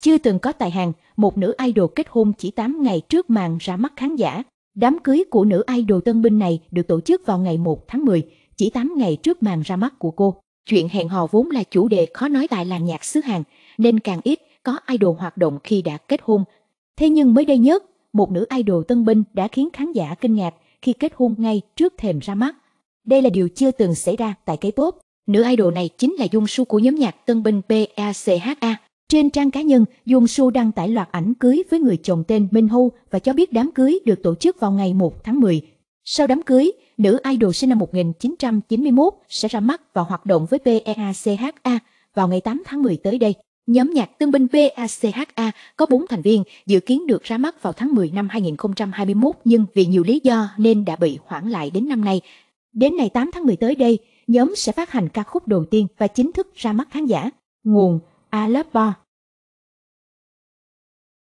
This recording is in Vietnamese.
Chưa từng có tại Hàn, một nữ idol kết hôn chỉ 8 ngày trước màn ra mắt khán giả. Đám cưới của nữ idol tân binh này được tổ chức vào ngày 1 tháng 10, chỉ 8 ngày trước màn ra mắt của cô. Chuyện hẹn hò vốn là chủ đề khó nói tại làng nhạc xứ Hàn, nên càng ít có idol hoạt động khi đã kết hôn. Thế nhưng mới đây nhất, một nữ idol tân binh đã khiến khán giả kinh ngạc khi kết hôn ngay trước thềm ra mắt. Đây là điều chưa từng xảy ra tại K-pop. Nữ idol này chính là Dung Su của nhóm nhạc tân binh PACHA trên trang cá nhân, Jung Su đăng tải loạt ảnh cưới với người chồng tên Minh Ho và cho biết đám cưới được tổ chức vào ngày 1 tháng 10. Sau đám cưới, nữ idol sinh năm 1991 sẽ ra mắt và hoạt động với PACHA vào ngày 8 tháng 10 tới đây. Nhóm nhạc tương binh PACHA có 4 thành viên dự kiến được ra mắt vào tháng 10 năm 2021 nhưng vì nhiều lý do nên đã bị hoãn lại đến năm nay. Đến ngày 8 tháng 10 tới đây, nhóm sẽ phát hành ca khúc đầu tiên và chính thức ra mắt khán giả. Nguồn Aleppo.